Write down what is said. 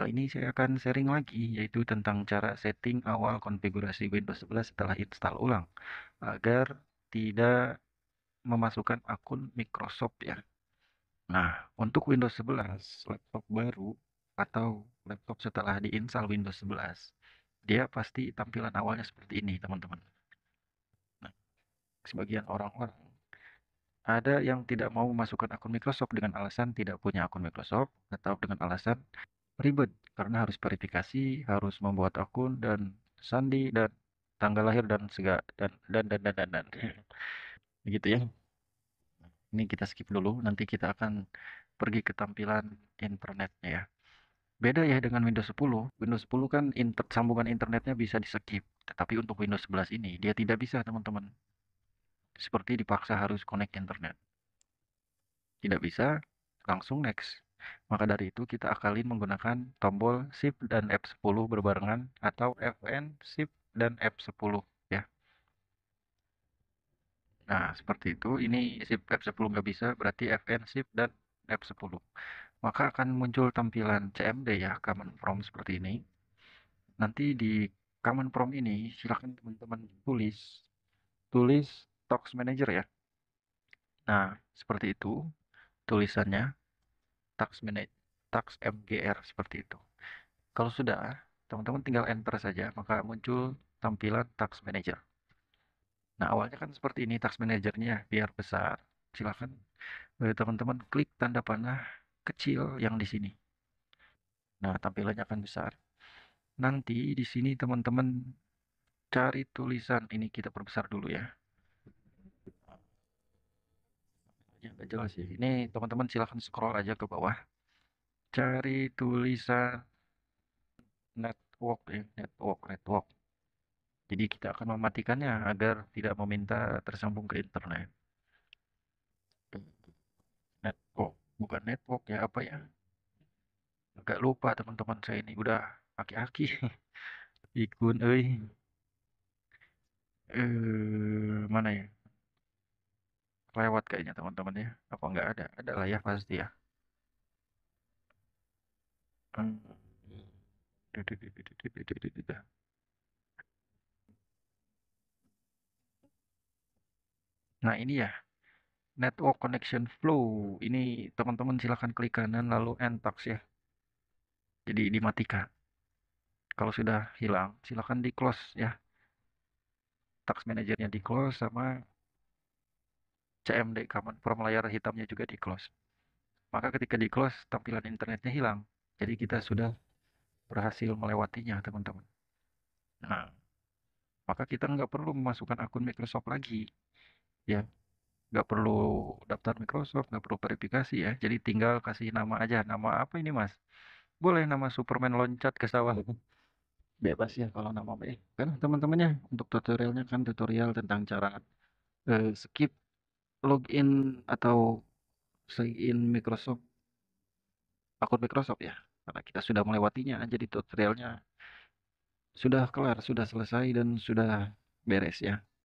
Kali ini saya akan sharing lagi yaitu tentang cara setting awal konfigurasi Windows 11 setelah install ulang agar tidak memasukkan akun Microsoft ya. Nah, untuk Windows 11 laptop baru atau laptop setelah diinstal Windows 11, dia pasti tampilan awalnya seperti ini, teman-teman. Nah, sebagian orang-orang ada yang tidak mau memasukkan akun Microsoft dengan alasan tidak punya akun Microsoft atau dengan alasan ribet karena harus verifikasi, harus membuat akun dan sandi dan tanggal lahir dan segala dan dan dan dan dan, dan. begitu ya. Ini kita skip dulu, nanti kita akan pergi ke tampilan internetnya ya. Beda ya dengan Windows 10. Windows 10 kan inter sambungan internetnya bisa di-skip. Tetapi untuk Windows 11 ini dia tidak bisa, teman-teman. Seperti dipaksa harus connect internet. Tidak bisa, langsung next. Maka dari itu kita akalin menggunakan tombol Shift dan F10 berbarengan atau Fn Shift dan F10 ya. Nah, seperti itu. Ini Shift F10 nggak bisa, berarti Fn Shift dan F10. Maka akan muncul tampilan CMD ya, command prompt seperti ini. Nanti di command prompt ini silahkan teman-teman tulis tulis Talks Manager ya. Nah, seperti itu tulisannya tax manage tax MGR seperti itu. Kalau sudah, teman-teman tinggal enter saja, maka muncul tampilan tax manager. Nah, awalnya kan seperti ini tax manajernya biar besar. Silahkan eh, teman-teman klik tanda panah kecil yang di sini. Nah, tampilannya akan besar. Nanti di sini teman-teman cari tulisan ini kita perbesar dulu ya. ya nggak jelas sih ini teman-teman silahkan scroll aja ke bawah cari tulisan network ya network network jadi kita akan mematikannya agar tidak meminta tersambung ke internet network bukan network ya apa ya agak lupa teman-teman saya ini udah aki-aki ikun eh mana ya lewat kayaknya teman-teman ya apa nggak ada ada lah ya pasti ya nah ini ya network connection flow ini teman-teman silahkan klik kanan lalu entax ya jadi dimatikan kalau sudah hilang silahkan di close ya tax manajernya di close sama CMD common prompt layar hitamnya juga di close maka ketika di close tampilan internetnya hilang jadi kita sudah berhasil melewatinya teman-teman nah maka kita nggak perlu memasukkan akun Microsoft lagi ya nggak perlu daftar Microsoft nggak perlu verifikasi ya jadi tinggal kasih nama aja nama apa ini mas boleh nama Superman loncat ke sawah bebas ya kalau nama baik kan teman-temannya untuk tutorialnya kan tutorial tentang cara uh, skip Login atau sign in Microsoft akun Microsoft ya, karena kita sudah melewatinya, jadi tutorialnya sudah kelar, sudah selesai dan sudah beres ya.